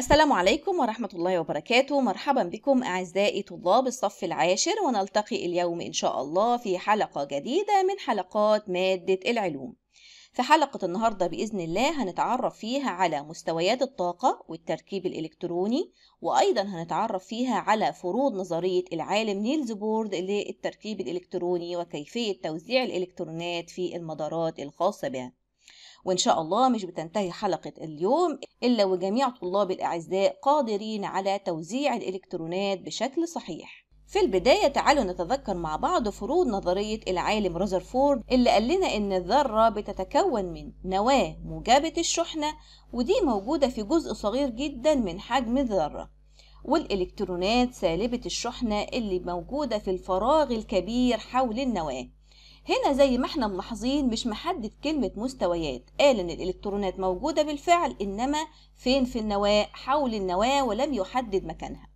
السلام عليكم ورحمة الله وبركاته مرحبا بكم أعزائي طلاب الصف العاشر ونلتقي اليوم إن شاء الله في حلقة جديدة من حلقات مادة العلوم في حلقة النهاردة بإذن الله هنتعرف فيها على مستويات الطاقة والتركيب الإلكتروني وأيضا هنتعرف فيها على فروض نظرية العالم نيلز بورد للتركيب الإلكتروني وكيفية توزيع الإلكترونات في المدارات الخاصة بها وإن شاء الله مش بتنتهي حلقة اليوم إلا وجميع طلاب الأعزاء قادرين على توزيع الإلكترونات بشكل صحيح في البداية تعالوا نتذكر مع بعض فروض نظرية العالم روزرفورد اللي قال لنا إن الذرة بتتكون من نواة موجبة الشحنة ودي موجودة في جزء صغير جدا من حجم الذرة والإلكترونات سالبة الشحنة اللي موجودة في الفراغ الكبير حول النواة هنا زي ما احنا ملاحظين مش محدد كلمة مستويات قال ان الالكترونات موجودة بالفعل انما فين في النواة حول النواة ولم يحدد مكانها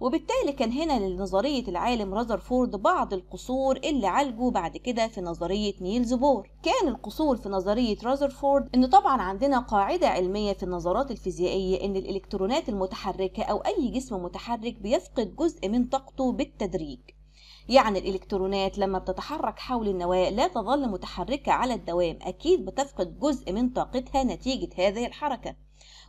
وبالتالي كان هنا لنظرية العالم رذرفورد بعض القصور اللي عالجوا بعد كده في نظرية نيلز بور كان القصور في نظرية رذرفورد ان طبعا عندنا قاعدة علمية في النظرات الفيزيائية ان الالكترونات المتحركة او اي جسم متحرك بيفقد جزء من طاقته بالتدريج يعني الإلكترونات لما بتتحرك حول النواة لا تظل متحركة على الدوام أكيد بتفقد جزء من طاقتها نتيجة هذه الحركة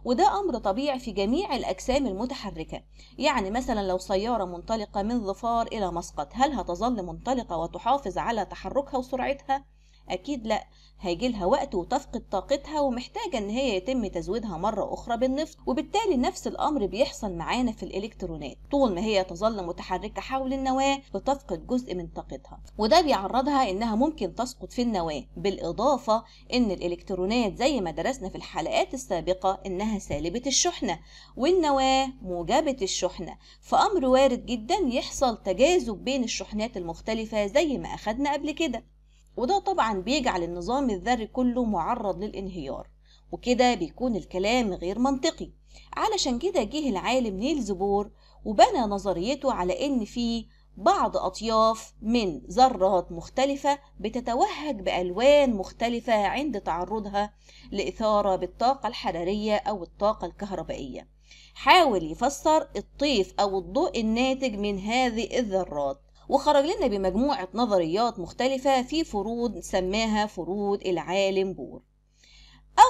وده أمر طبيعي في جميع الأجسام المتحركة يعني مثلا لو سيارة منطلقة من ظفار إلى مسقط هل هتظل منطلقة وتحافظ على تحركها وسرعتها؟ اكيد لا هيجي لها وقت وتفقد طاقتها ومحتاجة ان هي يتم تزويدها مرة اخرى بالنفط وبالتالي نفس الامر بيحصل معانا في الالكترونات طول ما هي تظل متحركة حول النواة بتفقد جزء من طاقتها وده بيعرضها انها ممكن تسقط في النواة بالاضافة ان الالكترونات زي ما درسنا في الحلقات السابقة انها سالبة الشحنة والنواة موجبة الشحنة فامر وارد جدا يحصل تجاذب بين الشحنات المختلفة زي ما اخدنا قبل كده وده طبعا بيجعل النظام الذري كله معرض للانهيار وكده بيكون الكلام غير منطقي علشان كده جه العالم نيلز بور وبنى نظريته على ان في بعض أطياف من ذرات مختلفة بتتوهج بألوان مختلفة عند تعرضها لإثارة بالطاقة الحرارية أو الطاقة الكهربائية حاول يفسر الطيف أو الضوء الناتج من هذه الذرات وخرج لنا بمجموعة نظريات مختلفة في فروض سماها فروض العالم بور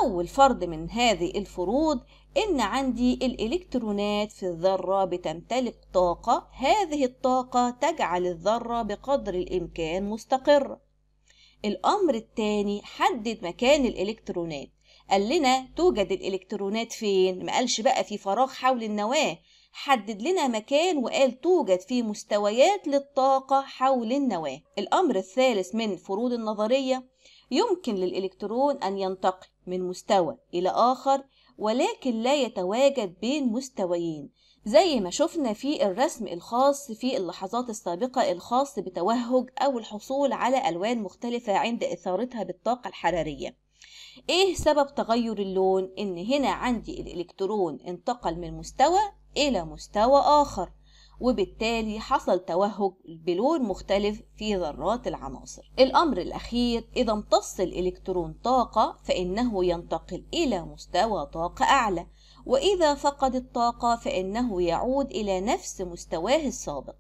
أول فرض من هذه الفروض إن عندي الإلكترونات في الذرة بتمتلك طاقة هذه الطاقة تجعل الذرة بقدر الإمكان مستقرة الأمر الثاني حدد مكان الإلكترونات قال لنا توجد الإلكترونات فين ما قالش بقى في فراغ حول النواة حدد لنا مكان وقال توجد فيه مستويات للطاقة حول النواة الأمر الثالث من فروض النظرية يمكن للإلكترون أن ينتقل من مستوى إلى آخر ولكن لا يتواجد بين مستويين زي ما شفنا في الرسم الخاص في اللحظات السابقة الخاص بتوهج أو الحصول على ألوان مختلفة عند إثارتها بالطاقة الحرارية ايه سبب تغير اللون ان هنا عندي الالكترون انتقل من مستوى إلى مستوى آخر وبالتالي حصل توهج بلون مختلف في ذرات العناصر الأمر الأخير إذا امتص الإلكترون طاقة فإنه ينتقل إلى مستوى طاقة أعلى وإذا فقد الطاقة فإنه يعود إلى نفس مستواه السابق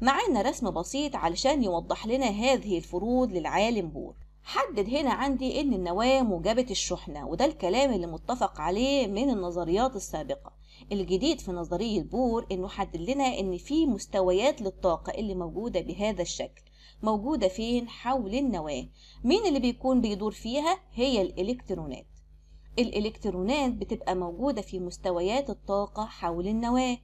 معانا رسم بسيط علشان يوضح لنا هذه الفروض للعالم بور حدد هنا عندي ان النواة موجبة الشحنة وده الكلام اللي متفق عليه من النظريات السابقة الجديد في نظرية بور إنه حدد لنا إن في مستويات للطاقة اللي موجودة بهذا الشكل موجودة فين حول النواة مين اللي بيكون بيدور فيها هي الإلكترونات الإلكترونات بتبقى موجودة في مستويات الطاقة حول النواة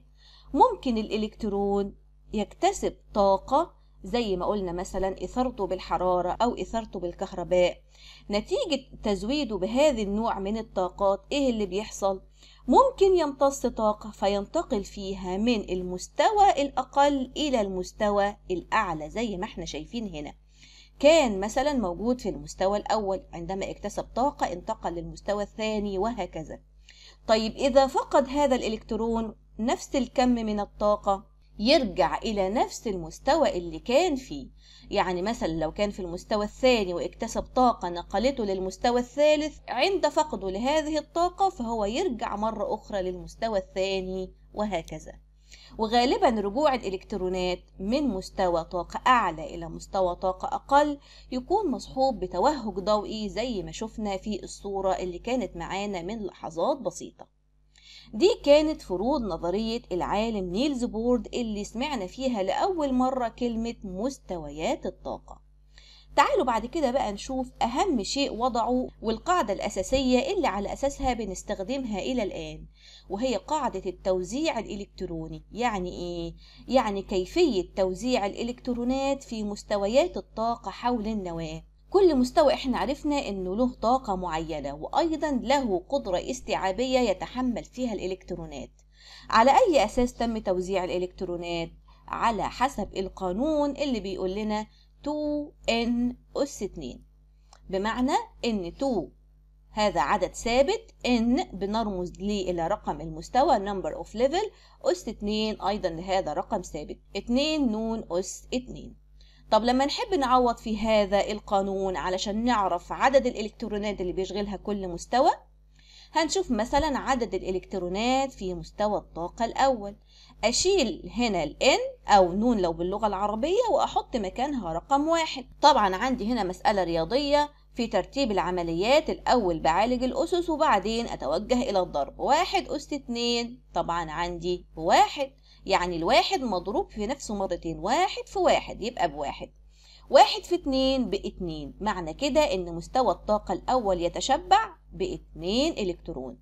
ممكن الإلكترون يكتسب طاقة زي ما قلنا مثلا إثارته بالحرارة أو إثارته بالكهرباء نتيجة تزويده بهذا النوع من الطاقات إيه اللي بيحصل؟ ممكن يمتص طاقة فينتقل فيها من المستوى الأقل إلى المستوى الأعلى زي ما احنا شايفين هنا كان مثلا موجود في المستوى الأول عندما اكتسب طاقة انتقل للمستوى الثاني وهكذا طيب إذا فقد هذا الإلكترون نفس الكم من الطاقة يرجع إلى نفس المستوى اللي كان فيه يعني مثلا لو كان في المستوى الثاني واكتسب طاقة نقلته للمستوى الثالث عند فقده لهذه الطاقة فهو يرجع مرة أخرى للمستوى الثاني وهكذا وغالبا رجوع الإلكترونات من مستوى طاقة أعلى إلى مستوى طاقة أقل يكون مصحوب بتوهج ضوئي زي ما شفنا في الصورة اللي كانت معانا من لحظات بسيطة دي كانت فروض نظرية العالم نيلز بورد اللي سمعنا فيها لأول مرة كلمة مستويات الطاقة تعالوا بعد كده بقى نشوف أهم شيء وضعه والقاعدة الأساسية اللي على أساسها بنستخدمها إلى الآن وهي قاعدة التوزيع الإلكتروني يعني إيه؟ يعني كيفية توزيع الإلكترونات في مستويات الطاقة حول النواة كل مستوى احنا عرفنا انه له طاقة معينة وايضا له قدرة استيعابية يتحمل فيها الالكترونات على اي اساس تم توزيع الالكترونات على حسب القانون اللي بيقول لنا 2n أس 2 بمعنى ان 2 هذا عدد ثابت n بنرمز ليه الى رقم المستوى number of level أس 2 ايضا هذا رقم ثابت 2 نون أس 2 طب لما نحب نعوض في هذا القانون علشان نعرف عدد الإلكترونات اللي بيشغلها كل مستوى هنشوف مثلا عدد الإلكترونات في مستوى الطاقة الأول أشيل هنا ال N أو نون لو باللغة العربية وأحط مكانها رقم واحد طبعا عندي هنا مسألة رياضية في ترتيب العمليات الأول بعالج الأسس وبعدين أتوجه إلى الضرب واحد أس اتنين طبعا عندي واحد يعني الواحد مضروب في نفسه مرتين واحد في واحد يبقى بواحد واحد في اتنين باتنين معنى كده ان مستوى الطاقة الاول يتشبع باتنين الكترون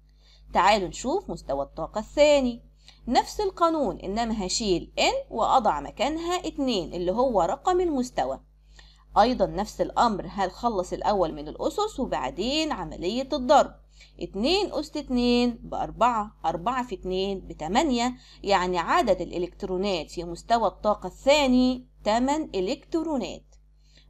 تعالوا نشوف مستوى الطاقة الثاني نفس القانون انما هشيل n واضع مكانها اتنين اللي هو رقم المستوى ايضا نفس الامر خلص الاول من الاسس وبعدين عملية الضرب اتنين أس اتنين بأربعة أربعة في اتنين بتمانية يعني عدد الإلكترونات في مستوى الطاقة الثاني تمن إلكترونات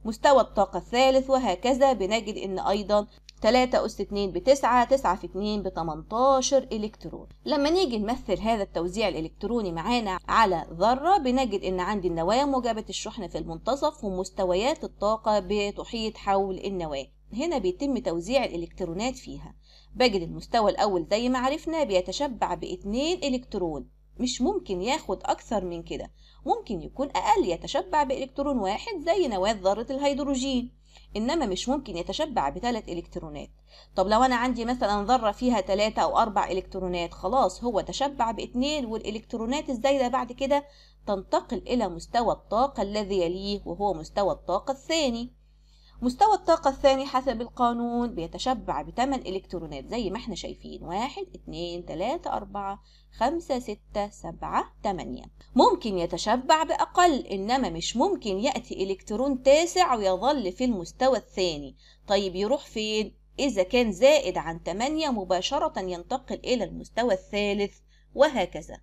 مستوى الطاقة الثالث وهكذا بنجد إن أيضا تلاتة أس اتنين بتسعة تسعة في اتنين بتمنتاشر إلكترون لما نيجي نمثل هذا التوزيع الإلكتروني معانا على ذرة بنجد إن عندي النواة موجبة الشحن في المنتصف ومستويات الطاقة بتحيط حول النواة هنا بيتم توزيع الإلكترونات فيها بجد المستوى الأول زي ما عرفنا بيتشبع باتنين إلكترون مش ممكن ياخد أكثر من كده ممكن يكون أقل يتشبع بإلكترون واحد زي نواة ذرة الهيدروجين إنما مش ممكن يتشبع بثلاث إلكترونات طب لو أنا عندي مثلا ذرة فيها ثلاثة أو أربع إلكترونات خلاص هو تشبع باتنين والإلكترونات الزايدة بعد كده تنتقل إلى مستوى الطاقة الذي يليه وهو مستوى الطاقة الثاني مستوى الطاقة الثاني حسب القانون بيتشبع بثمان إلكترونات زي ما احنا شايفين واحد اتنين تلاتة أربعة خمسة ستة سبعة تمانية ممكن يتشبع بأقل إنما مش ممكن يأتي إلكترون تاسع ويظل في المستوى الثاني طيب يروح فين؟ إذا كان زائد عن تمانية مباشرة ينتقل إلى المستوى الثالث وهكذا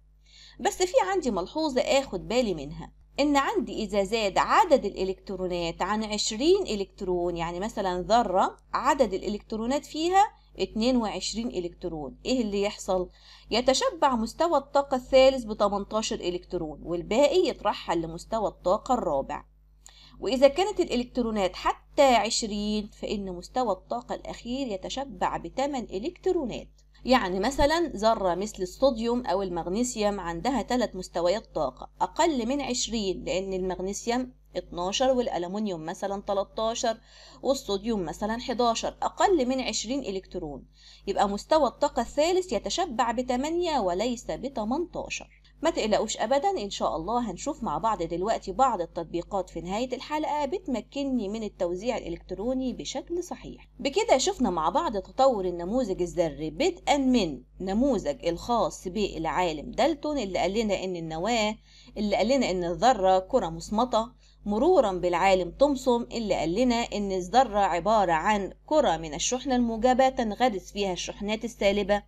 بس في عندي ملحوظة آخد بالي منها إن عندي إذا زاد عدد الإلكترونات عن عشرين إلكترون يعني مثلا ذرة عدد الإلكترونات فيها 22 إلكترون إيه اللي يحصل؟ يتشبع مستوى الطاقة الثالث ب 18 إلكترون والباقي يترحل لمستوى الطاقة الرابع وإذا كانت الإلكترونات حتى 20 فإن مستوى الطاقة الأخير يتشبع ب 8 إلكترونات يعني مثلا ذرة مثل الصوديوم أو المغنيسيوم عندها ثلاث مستويات طاقة أقل من عشرين لأن المغنيسيوم 12 والألمونيوم مثلا 13 والصوديوم مثلا 11 أقل من 20 إلكترون يبقى مستوى الطاقة الثالث يتشبع ب 8 وليس ب 18 ما تقلقوش ابدا ان شاء الله هنشوف مع بعض دلوقتي بعض التطبيقات في نهاية الحلقة بتمكنني من التوزيع الالكتروني بشكل صحيح بكده شفنا مع بعض تطور النموذج الذري بدءا من نموذج الخاص بالعالم دالتون اللي قال لنا ان النواة اللي قال لنا ان الذرة كرة مصمطة مرورا بالعالم تومسون اللي قال لنا ان الذرة عبارة عن كرة من الشحنة الموجبة تنغرس فيها الشحنات السالبة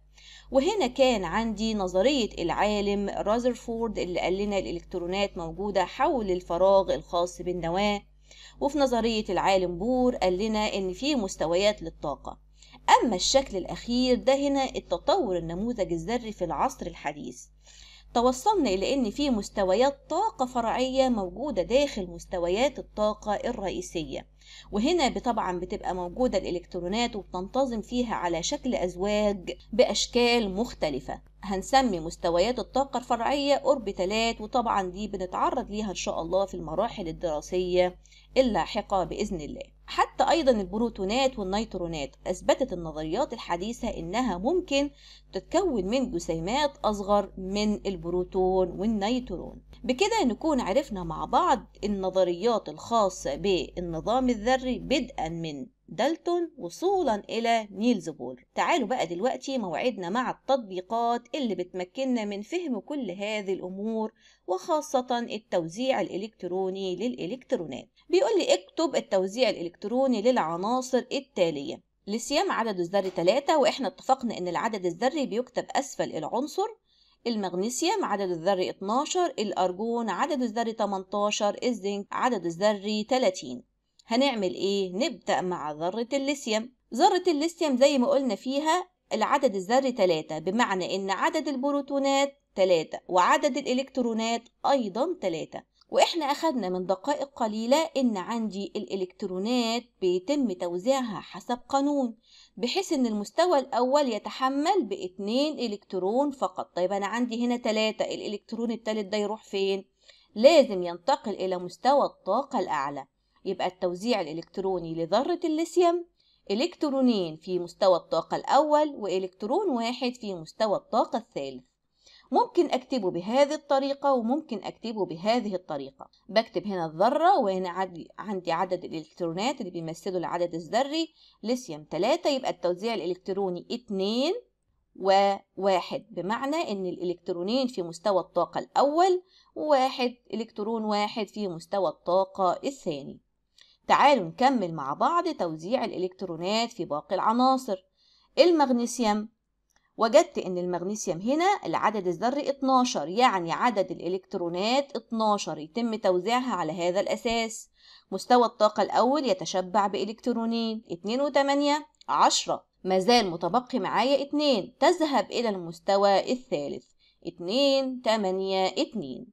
وهنا كان عندي نظرية العالم رازرفورد اللي قال لنا الإلكترونات موجودة حول الفراغ الخاص بالنواة وفي نظرية العالم بور قال لنا إن في مستويات للطاقة أما الشكل الأخير ده هنا التطور النموذج الذري في العصر الحديث توصلنا إلى إن في مستويات طاقة فرعية موجودة داخل مستويات الطاقة الرئيسية وهنا طبعا بتبقى موجودة الإلكترونات وبتنتظم فيها على شكل أزواج بأشكال مختلفة هنسمي مستويات الطاقة الفرعية أوربيتالات وطبعا دي بنتعرض ليها إن شاء الله في المراحل الدراسية اللاحقة بإذن الله حتى أيضا البروتونات والنيترونات أثبتت النظريات الحديثة إنها ممكن تتكون من جسيمات أصغر من البروتون والنيترون بكده نكون عرفنا مع بعض النظريات الخاصة بالنظام الذري بدءا من دالتون وصولا إلى نيلز بور تعالوا بقى دلوقتي موعدنا مع التطبيقات اللي بتمكننا من فهم كل هذه الأمور وخاصة التوزيع الإلكتروني للإلكترونات بيقول لي اكتب التوزيع الإلكتروني للعناصر التالية لسيام عدد الذري 3 وإحنا اتفقنا إن العدد الذري بيكتب أسفل العنصر المغنيسيوم عدد الذري 12 الأرجون عدد الذري 18 الزنك عدد الذري 30 هنعمل ايه نبدأ مع ذرة الليثيوم ذرة الليثيوم زي ما قلنا فيها العدد الذري 3 بمعنى ان عدد البروتونات 3 وعدد الالكترونات ايضا 3 واحنا اخدنا من دقائق قليلة ان عندي الالكترونات بيتم توزيعها حسب قانون بحيث ان المستوى الاول يتحمل باتنين الكترون فقط طيب انا عندي هنا 3 الالكترون التالت ده يروح فين لازم ينتقل الى مستوى الطاقة الاعلى يبقى التوزيع الإلكتروني لذرة الليثيوم إلكترونين في مستوى الطاقة الأول وإلكترون واحد في مستوى الطاقة الثالث ممكن أكتبه بهذه الطريقة وممكن أكتبه بهذه الطريقة بكتب هنا الذرة وهنا عندي عدد الإلكترونات اللي بيمثلوا العدد الذري ليثيوم 3 يبقى التوزيع الإلكتروني 2 وواحد بمعنى ان الالكترونين في مستوى الطاقة الاول وواحد الكترون واحد في مستوى الطاقة الثاني تعالوا نكمل مع بعض توزيع الإلكترونات في باقي العناصر المغنيسيوم وجدت إن المغنيسيوم هنا العدد الذري 12 يعني عدد الإلكترونات 12 يتم توزيعها على هذا الأساس مستوى الطاقة الأول يتشبع بإلكترونين 2 و8 10 مازال متبقي معايا 2 تذهب إلى المستوى الثالث 2 8 2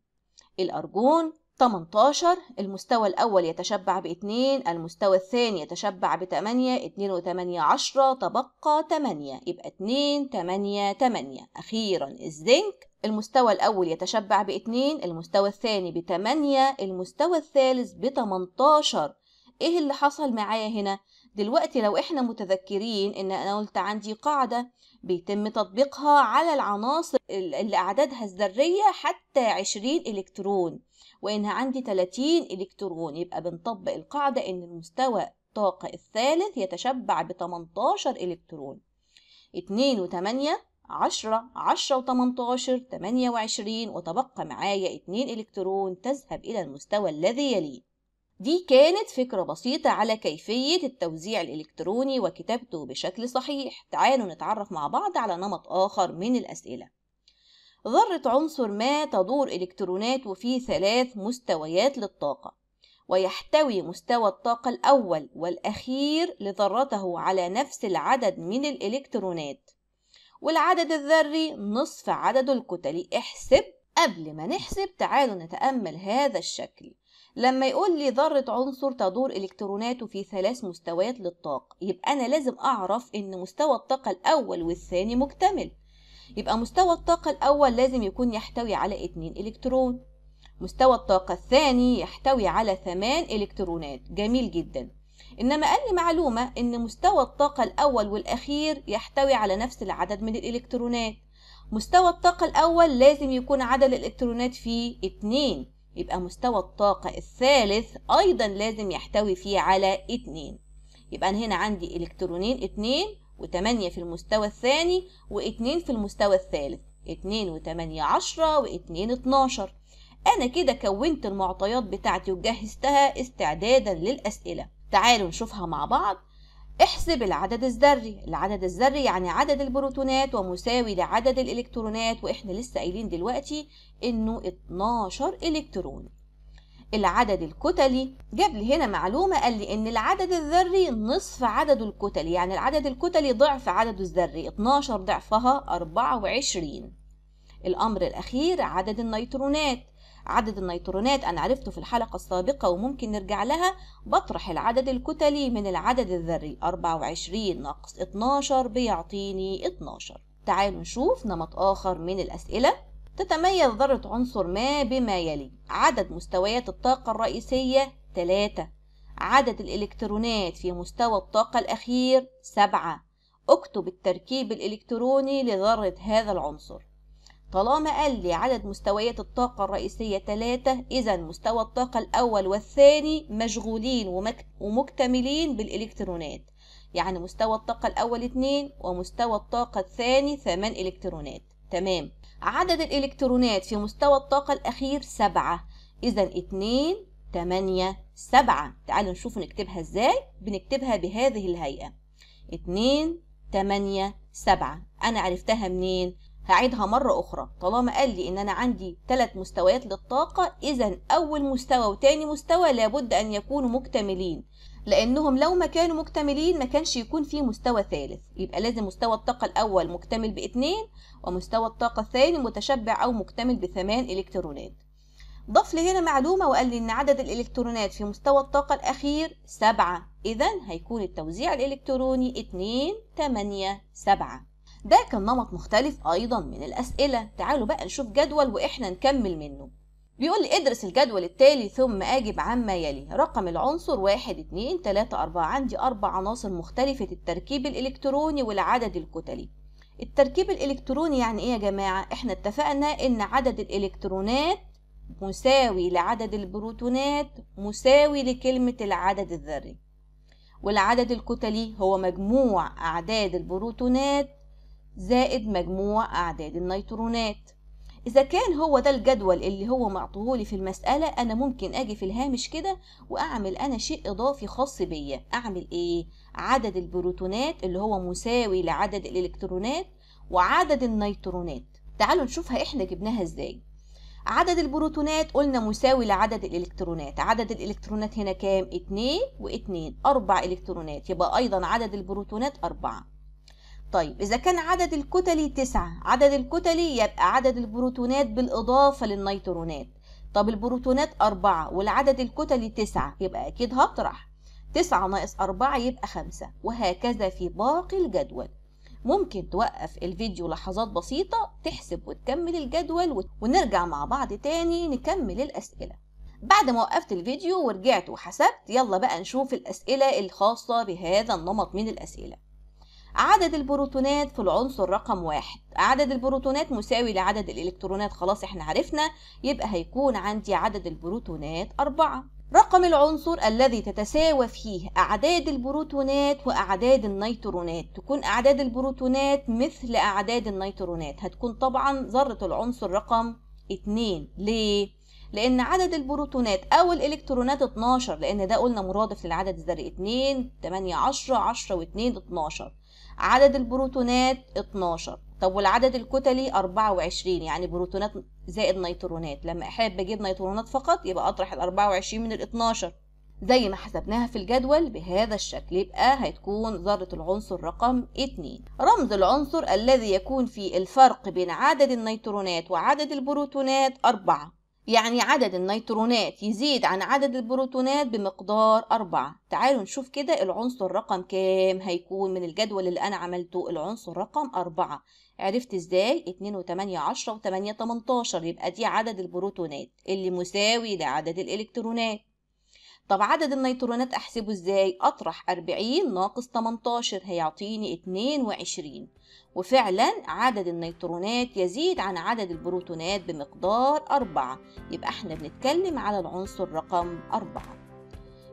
الأرجون 18 المستوى الأول يتشبع باتنين المستوى الثاني يتشبع 2 اتنين 8 عشرة تبقى 8 يبقى اتنين 8 8 أخيرا الزنك المستوى الأول يتشبع باتنين المستوى الثاني ب8 المستوى الثالث بتمنتاشر ايه اللي حصل معايا هنا؟ دلوقتي لو احنا متذكرين ان انا قلت عندي قاعدة بيتم تطبيقها على العناصر اللي اعدادها الذرية حتى 20 الكترون وانها عندي 30 الكترون يبقى بنطبق القاعدة ان المستوى الطاقة الثالث يتشبع ب 18 الكترون 2 و8 10 10 و18 28 وتبقى معايا 2 الكترون تذهب إلى المستوى الذي يليه دي كانت فكرة بسيطة على كيفية التوزيع الإلكتروني وكتابته بشكل صحيح تعالوا نتعرف مع بعض على نمط آخر من الأسئلة ذرة عنصر ما تدور إلكتروناته في ثلاث مستويات للطاقة ويحتوي مستوى الطاقة الأول والأخير لذرته على نفس العدد من الإلكترونات والعدد الذري نصف عدد الكتل احسب قبل ما نحسب تعالوا نتأمل هذا الشكل لما يقول لي ذرة عنصر تدور إلكتروناته في ثلاث مستويات للطاقة يبقى أنا لازم أعرف إن مستوى الطاقة الأول والثاني مكتمل يبقى مستوى الطاقة الأول لازم يكون يحتوي على اتنين إلكترون مستوى الطاقة الثاني يحتوي على ثمان إلكترونات جميل جدا إنما قال لي معلومة إن مستوى الطاقة الأول والأخير يحتوي على نفس العدد من الإلكترونات مستوى الطاقة الأول لازم يكون عدد الإلكترونات فيه اتنين يبقى مستوى الطاقة الثالث أيضا لازم يحتوي فيه على اتنين يبقى أنا هنا عندي إلكترونين اتنين وتمانية في المستوى الثاني واتنين في المستوى الثالث اتنين وتمانية عشرة واتنين اتناشر أنا كده كونت المعطيات بتاعتي وجهزتها استعدادا للأسئلة تعالوا نشوفها مع بعض احسب العدد الذري العدد الذري يعني عدد البروتونات ومساوي لعدد الإلكترونات وإحنا لسه قايلين دلوقتي إنه 12 إلكترون العدد الكتلي جاب لي هنا معلومة قال لي إن العدد الذري نصف عدد الكتلي يعني العدد الكتلي ضعف عدد الذري 12 ضعفها 24 الأمر الأخير عدد النيترونات عدد النيترونات أنا عرفته في الحلقة السابقة وممكن نرجع لها بطرح العدد الكتلي من العدد الذري 24 ناقص 12 بيعطيني 12 تعالوا نشوف نمط آخر من الأسئلة تتميز ذرة عنصر ما بما يلي عدد مستويات الطاقة الرئيسية 3 عدد الإلكترونات في مستوى الطاقة الأخير 7 اكتب التركيب الإلكتروني لذرة هذا العنصر طالما قال لي عدد مستويات الطاقة الرئيسية تلاتة إذا مستوى الطاقة الأول والثاني مشغولين ومكتملين بالإلكترونات يعني مستوى الطاقة الأول اتنين ومستوى الطاقة الثاني ثمان إلكترونات تمام عدد الإلكترونات في مستوى الطاقة الأخير سبعة إذا اتنين تمانية سبعة تعالوا نشوف نكتبها إزاي بنكتبها بهذه الهيئة اتنين تمانية سبعة أنا عرفتها منين هعيدها مرة أخرى طالما قال لي إن أنا عندي ثلاث مستويات للطاقة إذا أول مستوى وتاني مستوى لابد أن يكونوا مكتملين لأنهم لو ما كانوا مكتملين ما كانش يكون فيه مستوى ثالث يبقى لازم مستوى الطاقة الأول مكتمل باتنين ومستوى الطاقة الثاني متشبع أو مكتمل بثمان إلكترونات ضف لي هنا معلومة وقال لي إن عدد الإلكترونات في مستوى الطاقة الأخير سبعة إذا هيكون التوزيع الإلكتروني اتنين تمانية سبعة ده كان نمط مختلف أيضا من الأسئلة تعالوا بقى نشوف جدول وإحنا نكمل منه بيقول لي ادرس الجدول التالي ثم أجب عما يلي رقم العنصر واحد اتنين تلاتة أربعة عندي أربع عناصر مختلفة التركيب الإلكتروني والعدد الكتلي التركيب الإلكتروني يعني إيه يا جماعة؟ إحنا اتفقنا إن عدد الإلكترونات مساوي لعدد البروتونات مساوي لكلمة العدد الذري والعدد الكتلي هو مجموع أعداد البروتونات زائد مجموع أعداد النيترونات إذا كان هو ده الجدول اللي هو معطيهولي في المسألة أنا ممكن أجي في الهامش كده وأعمل أنا شيء إضافي خاص بيا أعمل إيه؟ عدد البروتونات اللي هو مساوي لعدد الإلكترونات وعدد النيترونات تعالوا نشوفها إحنا جبناها إزاي عدد البروتونات قلنا مساوي لعدد الإلكترونات عدد الإلكترونات هنا كام؟ 2 و2 أربع إلكترونات يبقى أيضا عدد البروتونات أربعة طيب إذا كان عدد الكتلي تسعة عدد الكتلي يبقى عدد البروتونات بالإضافة للنيترونات طب البروتونات أربعة والعدد الكتلي تسعة يبقى أكيد هطرح تسعة ناقص أربعة يبقى خمسة وهكذا في باقي الجدول ممكن توقف الفيديو لحظات بسيطة تحسب وتكمل الجدول ونرجع مع بعض تاني نكمل الأسئلة بعد ما وقفت الفيديو ورجعت وحسبت يلا بقى نشوف الأسئلة الخاصة بهذا النمط من الأسئلة عدد البروتونات في العنصر رقم واحد عدد البروتونات مساوي لعدد الإلكترونات خلاص احنا عرفنا يبقى هيكون عندي عدد البروتونات أربعة رقم العنصر الذي تتساوى فيه أعداد البروتونات وأعداد النيترونات تكون أعداد البروتونات مثل أعداد النيترونات هتكون طبعا ذرة العنصر رقم اتنين ليه؟ لأن عدد البروتونات أو الإلكترونات 12 لأن ده قلنا مرادف للعدد الذري 2 8 10 10 و2 12 عدد البروتونات 12 طب والعدد الكتلي 24 يعني بروتونات زائد نيترونات لما احب اجيب نيترونات فقط يبقى اطرح ال 24 من ال 12 زي ما حسبناها في الجدول بهذا الشكل يبقى هتكون ذرة العنصر رقم 2 رمز العنصر الذي يكون في الفرق بين عدد النيترونات وعدد البروتونات 4 يعني عدد النيترونات يزيد عن عدد البروتونات بمقدار أربعة تعالوا نشوف كده العنصر رقم كام هيكون من الجدول اللي أنا عملته العنصر رقم أربعة عرفت ازاي؟ اتنين 10 عشرة 8 تمنتاشر يبقى دي عدد البروتونات اللي مساوي لعدد الإلكترونات طب عدد النيترونات احسبه ازاي اطرح 40 ناقص 18 هيعطيني 22 وفعلا عدد النيترونات يزيد عن عدد البروتونات بمقدار 4 يبقى احنا بنتكلم على العنصر رقم 4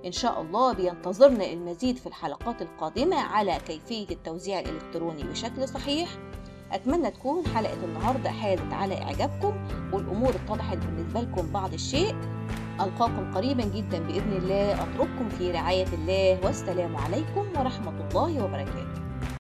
إن شاء الله بينتظرنا المزيد في الحلقات القادمة على كيفية التوزيع الإلكتروني بشكل صحيح أتمنى تكون حلقة النهاردة حالت على إعجابكم والأمور اتضحت بالنسبة لكم بعض الشيء ألقاكم قريبا جدا بإذن الله أترككم في رعاية الله والسلام عليكم ورحمة الله وبركاته